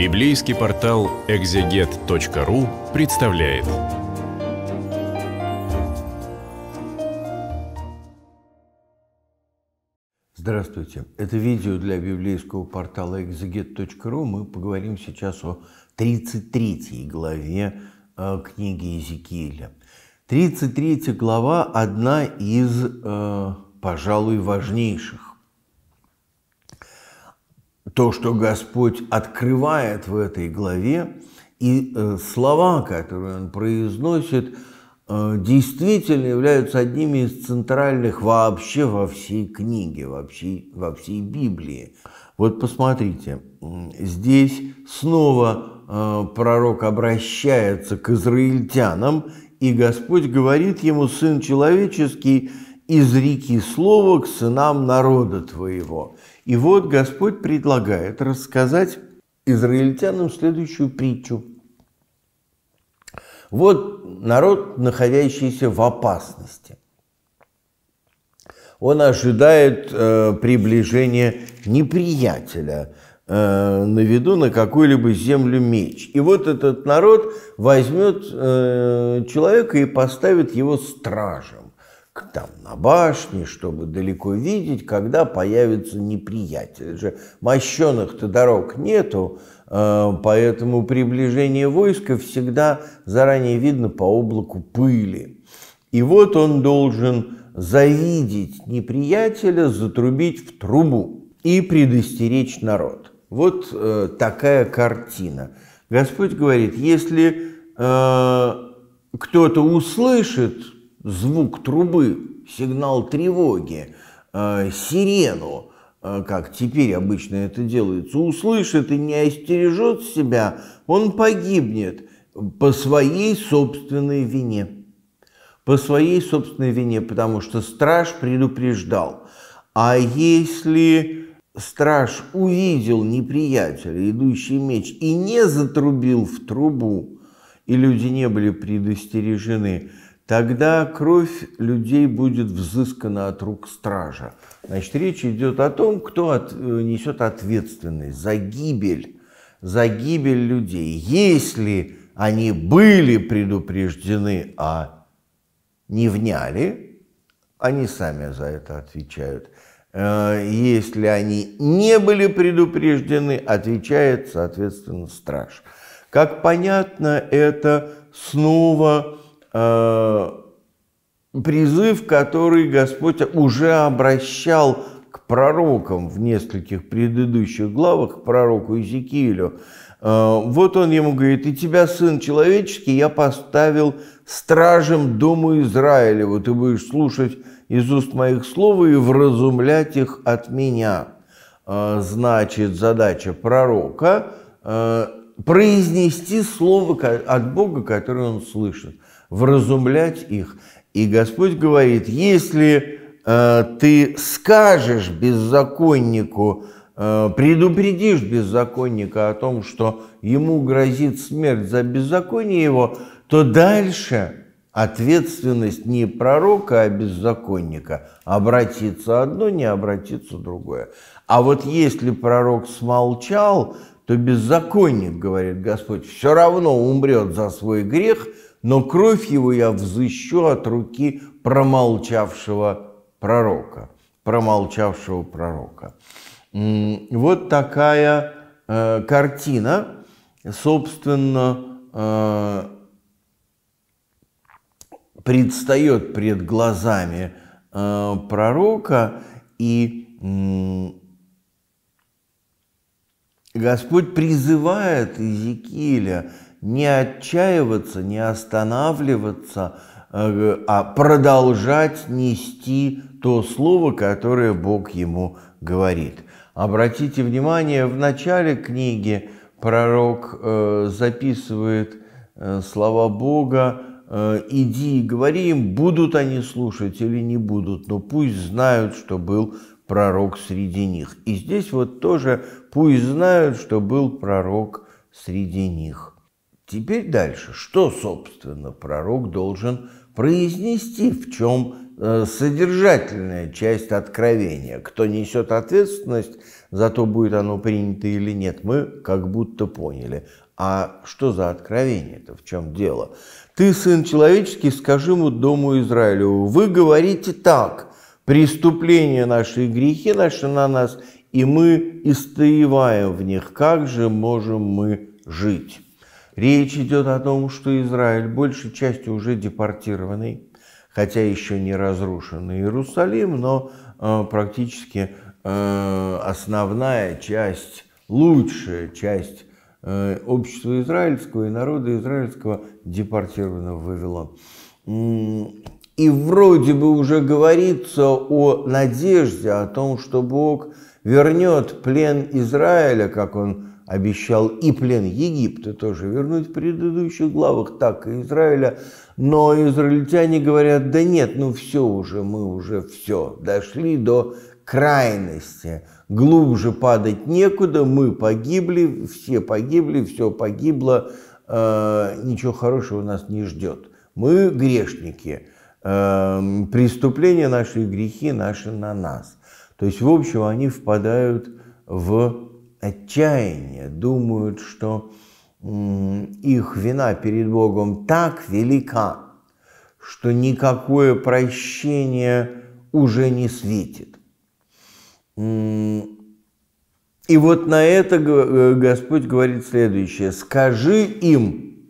Библейский портал экзегет.ру представляет. Здравствуйте. Это видео для библейского портала экзегет.ру. Мы поговорим сейчас о 33 главе э, книги Иезекииля. 33 глава – одна из, э, пожалуй, важнейших то, что Господь открывает в этой главе, и э, слова, которые он произносит, э, действительно являются одними из центральных вообще во всей книге, вообще во всей Библии. Вот посмотрите, здесь снова э, пророк обращается к израильтянам, и Господь говорит ему, «Сын человеческий, изреки слово к сынам народа твоего». И вот Господь предлагает рассказать израильтянам следующую притчу. Вот народ, находящийся в опасности. Он ожидает э, приближения неприятеля, э, на виду на какую-либо землю меч. И вот этот народ возьмет э, человека и поставит его стражем там на башне, чтобы далеко видеть, когда появится неприятель. Это же мощенных-то дорог нету, э, поэтому приближение войска всегда заранее видно по облаку пыли. И вот он должен завидеть неприятеля, затрубить в трубу и предостеречь народ. Вот э, такая картина. Господь говорит, если э, кто-то услышит звук трубы, сигнал тревоги, э, сирену, э, как теперь обычно это делается, услышит и не остережет себя, он погибнет по своей собственной вине. По своей собственной вине, потому что страж предупреждал. А если страж увидел неприятеля, идущий меч, и не затрубил в трубу, и люди не были предостережены, Тогда кровь людей будет взыскана от рук стража. Значит, речь идет о том, кто от, э, несет ответственность за гибель, за гибель людей. Если они были предупреждены, а не вняли, они сами за это отвечают. Э, если они не были предупреждены, отвечает, соответственно, страж. Как понятно, это снова Э, призыв, который Господь уже обращал к пророкам в нескольких предыдущих главах, к пророку Иезекиилю. Э, вот он ему говорит, «И тебя, Сын Человеческий, я поставил стражем Дому Израилеву, ты будешь слушать из уст моих слов и вразумлять их от меня». Э, значит, задача пророка – произнести слово от Бога, которое он слышит вразумлять их. И Господь говорит, если э, ты скажешь беззаконнику, э, предупредишь беззаконника о том, что ему грозит смерть за беззаконие его, то дальше ответственность не пророка, а беззаконника. Обратиться одно, не обратиться другое. А вот если пророк смолчал, то беззаконник, говорит Господь, все равно умрет за свой грех – но кровь его я взыщу от руки промолчавшего пророка. Промолчавшего пророка. Вот такая э, картина, собственно, э, предстает пред глазами э, пророка, и э, Господь призывает Иезекииля – не отчаиваться, не останавливаться, э, а продолжать нести то слово, которое Бог ему говорит. Обратите внимание, в начале книги пророк э, записывает э, слова Бога, «Иди и говори им, будут они слушать или не будут, но пусть знают, что был пророк среди них». И здесь вот тоже «пусть знают, что был пророк среди них». Теперь дальше. Что, собственно, пророк должен произнести, в чем э, содержательная часть откровения. Кто несет ответственность, за то, будет оно принято или нет, мы как будто поняли. А что за откровение-то? В чем дело? «Ты, сын человеческий, скажи ему дому Израилю: вы говорите так, преступления наши и грехи наши на нас, и мы истаиваем в них, как же можем мы жить?» Речь идет о том, что Израиль большей частью уже депортированный, хотя еще не разрушенный Иерусалим, но э, практически э, основная часть, лучшая часть э, общества израильского и народа израильского депортирована в Вавилон. И вроде бы уже говорится о надежде, о том, что Бог вернет плен Израиля, как он обещал и плен Египта тоже вернуть в предыдущих главах, так и Израиля. Но израильтяне говорят, да нет, ну все уже, мы уже все, дошли до крайности. Глубже падать некуда, мы погибли, все погибли, все погибло, э, ничего хорошего нас не ждет. Мы грешники, э, преступления наши грехи наши на нас. То есть, в общем, они впадают в отчаяния, думают, что их вина перед Богом так велика, что никакое прощение уже не светит. И вот на это э, Господь говорит следующее. «Скажи им,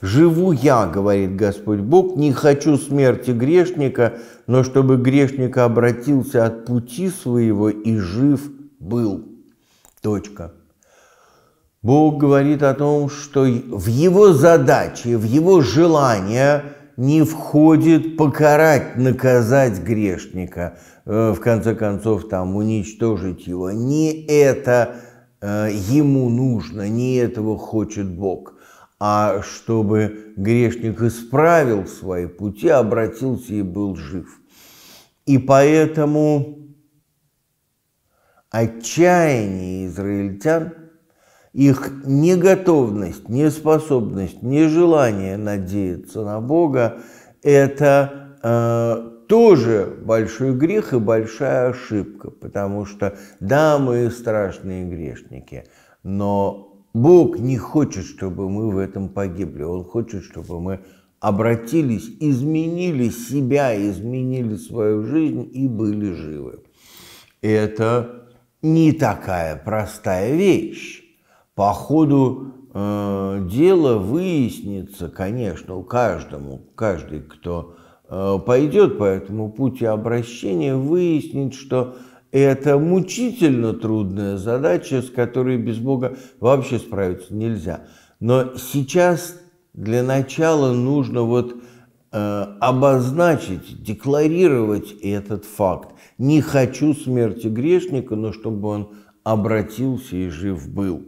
живу я, говорит Господь Бог, не хочу смерти грешника, но чтобы грешник обратился от пути своего и жив был». Точка. Бог говорит о том, что в его задачи, в его желание не входит покарать, наказать грешника, э, в конце концов там уничтожить его. Не это э, ему нужно, не этого хочет Бог, а чтобы грешник исправил свои пути, обратился и был жив. И поэтому отчаяние израильтян, их неготовность, неспособность, нежелание надеяться на Бога – это э, тоже большой грех и большая ошибка, потому что, да, мы страшные грешники, но Бог не хочет, чтобы мы в этом погибли, Он хочет, чтобы мы обратились, изменили себя, изменили свою жизнь и были живы. Это не такая простая вещь. По ходу э, дела выяснится, конечно, у каждому, каждый, кто э, пойдет по этому пути обращения, выяснит, что это мучительно трудная задача, с которой без Бога вообще справиться нельзя. Но сейчас для начала нужно вот Э, обозначить, декларировать этот факт. Не хочу смерти грешника, но чтобы он обратился и жив был.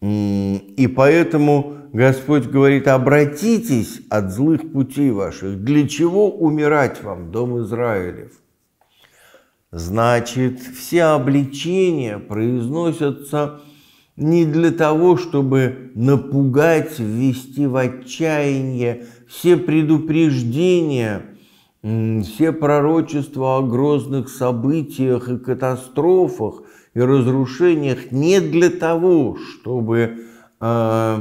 И поэтому Господь говорит, обратитесь от злых путей ваших. Для чего умирать вам, дом Израилев? Значит, все обличения произносятся не для того, чтобы напугать, ввести в отчаяние – все предупреждения, все пророчества о грозных событиях и катастрофах и разрушениях не для того, чтобы э,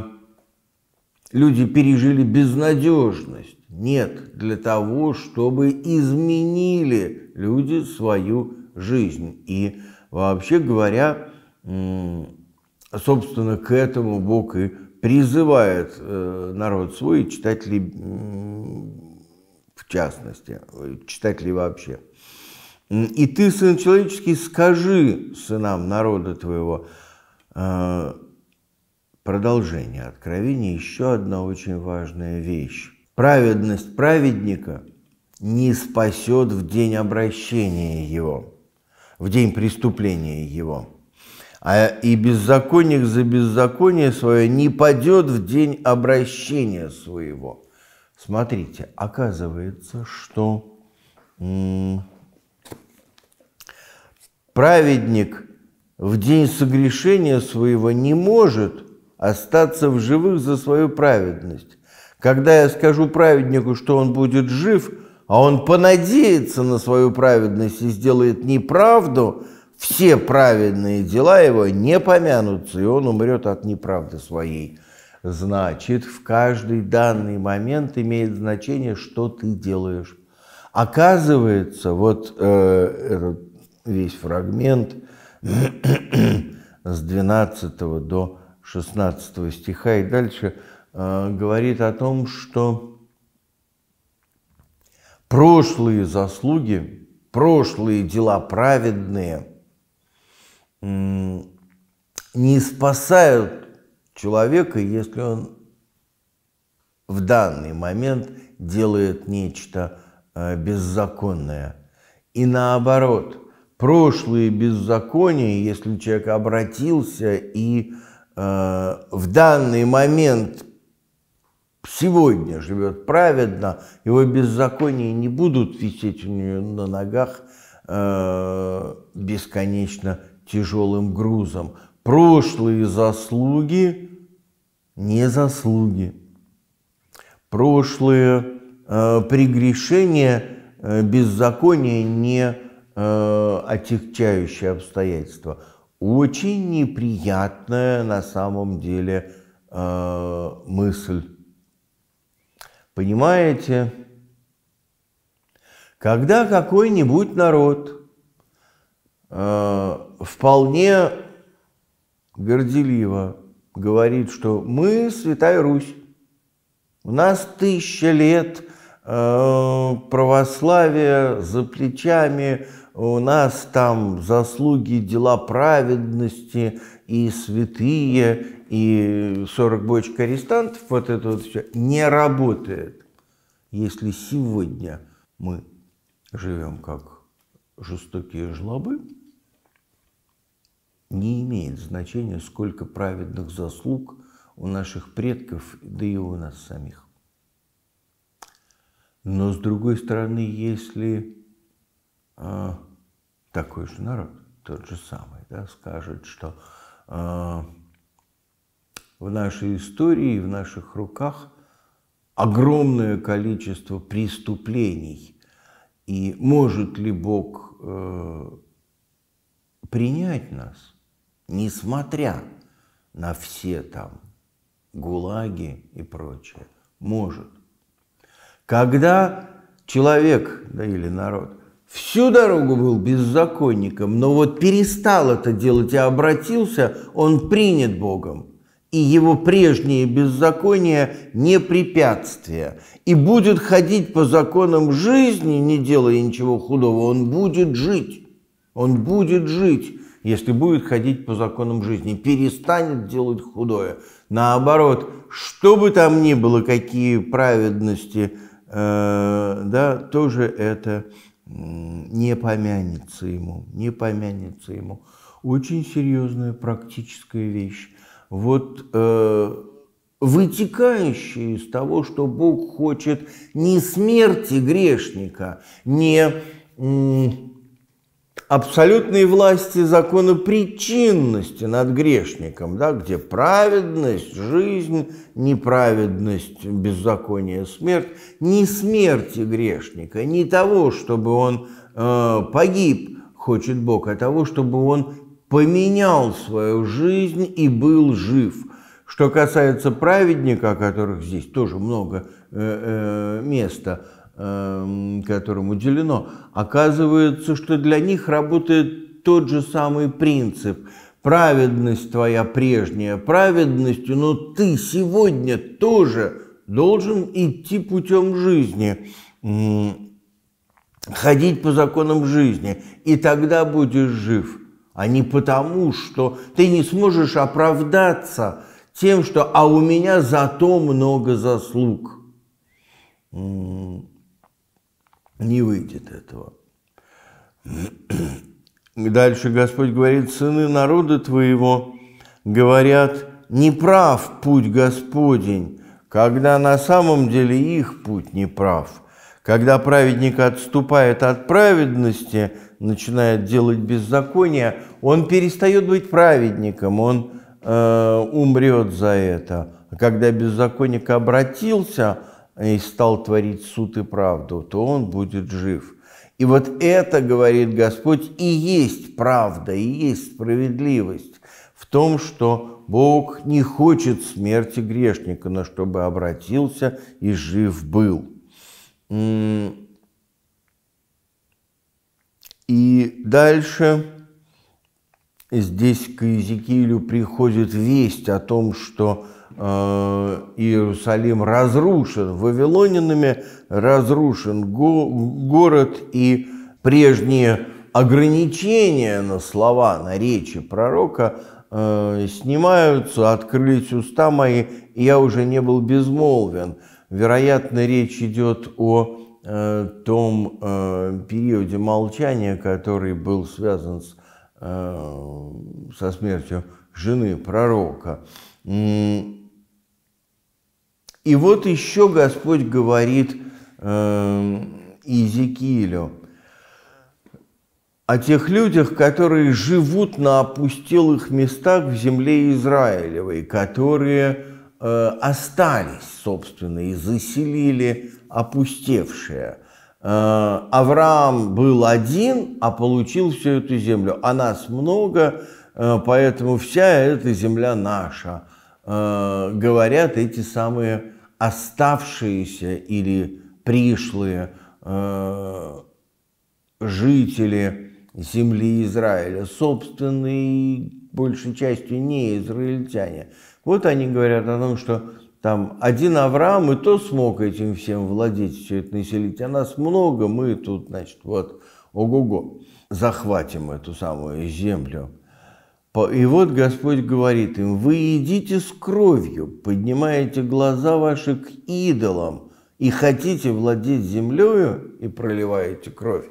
люди пережили безнадежность. Нет, для того, чтобы изменили люди свою жизнь. И вообще говоря, собственно, к этому Бог и призывает э, народ свой, читателей в частности, читателей вообще. «И ты, Сын Человеческий, скажи сынам народа твоего». Э, продолжение откровения – еще одна очень важная вещь. Праведность праведника не спасет в день обращения его, в день преступления его – а и беззаконник за беззаконие свое не падет в день обращения своего. Смотрите, оказывается, что праведник в день согрешения своего не может остаться в живых за свою праведность. Когда я скажу праведнику, что он будет жив, а он понадеется на свою праведность и сделает неправду – все праведные дела его не помянутся, и он умрет от неправды своей. Значит, в каждый данный момент имеет значение, что ты делаешь. Оказывается, вот э, этот весь фрагмент с 12 до 16 стиха и дальше э, говорит о том, что прошлые заслуги, прошлые дела праведные – не спасают человека, если он в данный момент делает нечто э, беззаконное. И наоборот, прошлые беззакония, если человек обратился и э, в данный момент сегодня живет праведно, его беззакония не будут висеть у нее на ногах э, бесконечно тяжелым грузом. Прошлые заслуги не заслуги. Прошлые э, прегрешения, э, беззаконие не э, отягчающие обстоятельства. Очень неприятная на самом деле э, мысль. Понимаете? Когда какой-нибудь народ э, вполне горделиво говорит, что мы Святая Русь, у нас тысяча лет э, православия за плечами, у нас там заслуги, дела праведности и святые, и 40 бочек арестантов, вот это вот все не работает, если сегодня мы живем как жестокие жлобы, не имеет значения, сколько праведных заслуг у наших предков, да и у нас самих. Но с другой стороны, если а, такой же народ, тот же самый, да, скажет, что а, в нашей истории, в наших руках огромное количество преступлений, и может ли Бог э, принять нас – несмотря на все там гулаги и прочее, может. Когда человек, да или народ, всю дорогу был беззаконником, но вот перестал это делать и обратился, он принят Богом, и его прежние беззакония не препятствие, и будет ходить по законам жизни, не делая ничего худого, он будет жить, он будет жить, если будет ходить по законам жизни, перестанет делать худое. Наоборот, что бы там ни было, какие праведности, э, да, тоже это не помянется ему, не помянется ему. Очень серьезная практическая вещь. Вот э, вытекающие из того, что Бог хочет не смерти грешника, не абсолютной власти закона причинности над грешником, да, где праведность, жизнь, неправедность, беззаконие, смерть, не смерти грешника, не того, чтобы он э, погиб, хочет Бог, а того, чтобы он поменял свою жизнь и был жив. Что касается праведника, о которых здесь тоже много э, э, места, Эм, которым уделено, оказывается, что для них работает тот же самый принцип. Праведность твоя прежняя праведностью, но ты сегодня тоже должен идти путем жизни, ходить по законам жизни, и тогда будешь жив, а не потому, что ты не сможешь оправдаться тем, что «а у меня зато много заслуг». Не выйдет этого. дальше Господь говорит, сыны народа твоего говорят, неправ путь Господень, когда на самом деле их путь неправ. Когда праведник отступает от праведности, начинает делать беззаконие, он перестает быть праведником, он э, умрет за это. А когда беззаконник обратился, и стал творить суд и правду, то он будет жив. И вот это, говорит Господь, и есть правда, и есть справедливость в том, что Бог не хочет смерти грешника, но чтобы обратился и жив был. И дальше здесь к Иезекиилю приходит весть о том, что Э, Иерусалим разрушен вавилонянами, разрушен го город и прежние ограничения на слова, на речи пророка э, снимаются, открылись уста мои, и я уже не был безмолвен. Вероятно, речь идет о э, том э, периоде молчания, который был связан с, э, со смертью жены пророка. И вот еще Господь говорит э, эм, Изекилю о тех людях, которые живут на опустелых местах в земле Израилевой, которые э, остались, собственно, и заселили опустевшие. Э, Авраам был один, а получил всю эту землю. А нас много, э, поэтому вся эта земля наша, э, говорят эти самые оставшиеся или пришлые э, жители земли Израиля, собственные большей частью не израильтяне. Вот они говорят о том, что там один Авраам и то смог этим всем владеть, все это населить, а нас много, мы тут, значит, вот, ого-го, захватим эту самую землю. И вот Господь говорит им, вы едите с кровью, поднимаете глаза ваши к идолам и хотите владеть землею и проливаете кровь.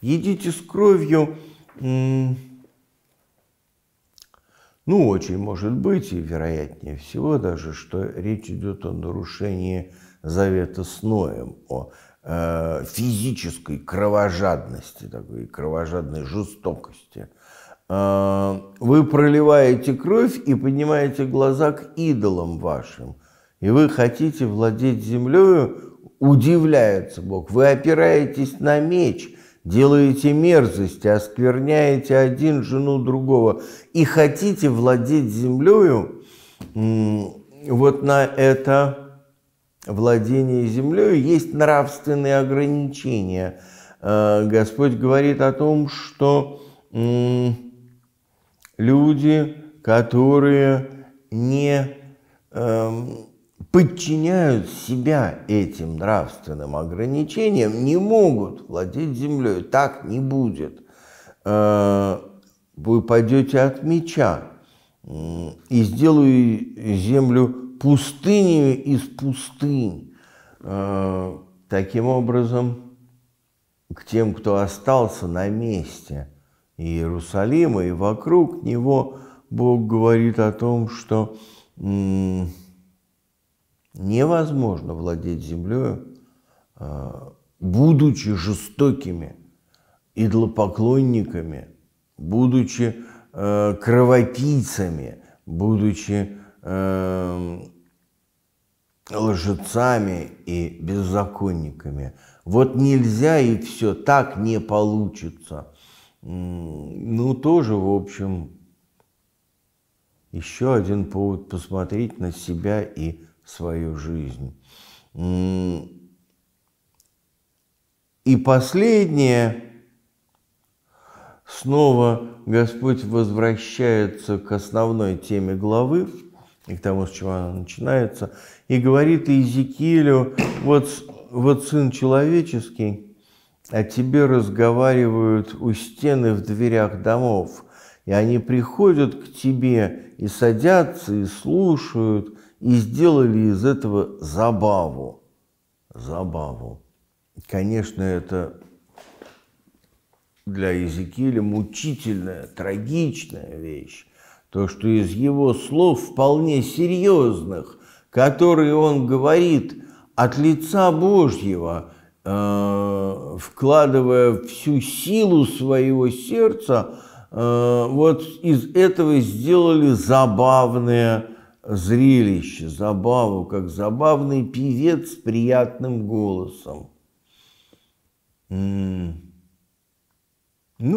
Едите с кровью, ну, очень может быть, и вероятнее всего даже, что речь идет о нарушении завета с Ноем, о э, физической кровожадности, такой кровожадной жестокости – Э, вы проливаете кровь и поднимаете глаза к идолам вашим, и вы хотите владеть землею, удивляется Бог. Вы опираетесь на меч, делаете мерзости, оскверняете один жену другого и хотите владеть землею, вот на это владение землей есть нравственные ограничения. Э, Господь говорит о том, что люди, которые не э, подчиняют себя этим нравственным ограничениям, не могут владеть землей. Так не будет. Э, вы пойдете от меча и сделаю землю пустыней из пустынь. Э, таким образом, к тем, кто остался на месте, Иерусалима, и вокруг него Бог говорит о том, что невозможно владеть землей, а, будучи жестокими идлопоклонниками, будучи э, кровопийцами, будучи э, лжецами и беззаконниками. Вот нельзя и все, так не получится – ну, тоже, в общем, еще один повод посмотреть на себя и свою жизнь. И последнее. Снова Господь возвращается к основной теме главы и к тому, с чего она начинается, и говорит Иезекиилю, вот, вот Сын Человеческий – о а тебе разговаривают у стены в дверях домов, и они приходят к тебе и садятся, и слушают, и сделали из этого забаву. Забаву. Конечно, это для Езекииля мучительная, трагичная вещь. То, что из его слов вполне серьезных, которые он говорит от лица Божьего – Э, вкладывая всю силу своего сердца, э, вот из этого сделали забавное зрелище, забаву, как забавный певец с приятным голосом. Ну,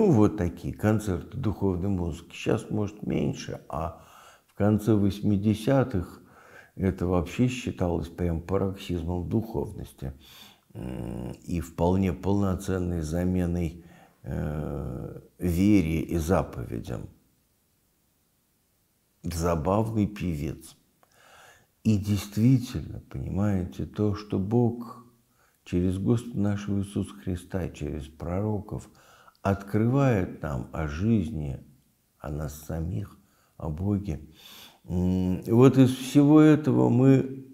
вот такие концерты духовной музыки. Сейчас, может, меньше, а в конце 80-х это вообще считалось прям пароксизмом духовности. Э, и вполне полноценной заменой э, вере и заповедям. Забавный певец. И действительно, понимаете, то, что Бог через Господа нашего Иисуса Христа, через пророков открывает нам о жизни, о нас самих, о Боге. И вот из всего этого мы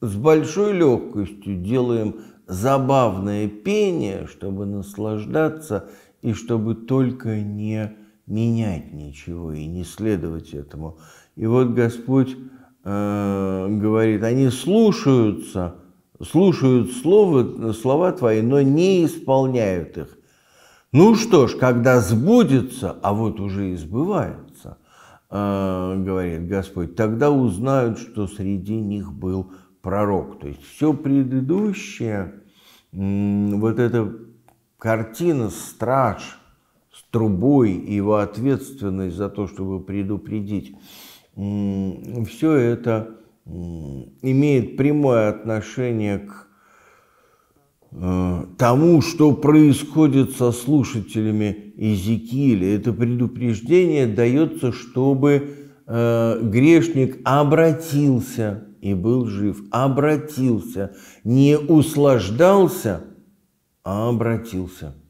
с большой легкостью делаем забавное пение, чтобы наслаждаться и чтобы только не менять ничего и не следовать этому. И вот Господь э, говорит, они слушаются, слушают слова, слова твои, но не исполняют их. Ну что ж, когда сбудется, а вот уже избывается, э, говорит Господь, тогда узнают, что среди них был пророк. То есть все предыдущее, вот эта картина страж с трубой и его ответственность за то, чтобы предупредить, все это имеет прямое отношение к э, тому, что происходит со слушателями Иезекииля. Это предупреждение дается, чтобы э, грешник обратился и был жив, обратился, не услаждался, а обратился –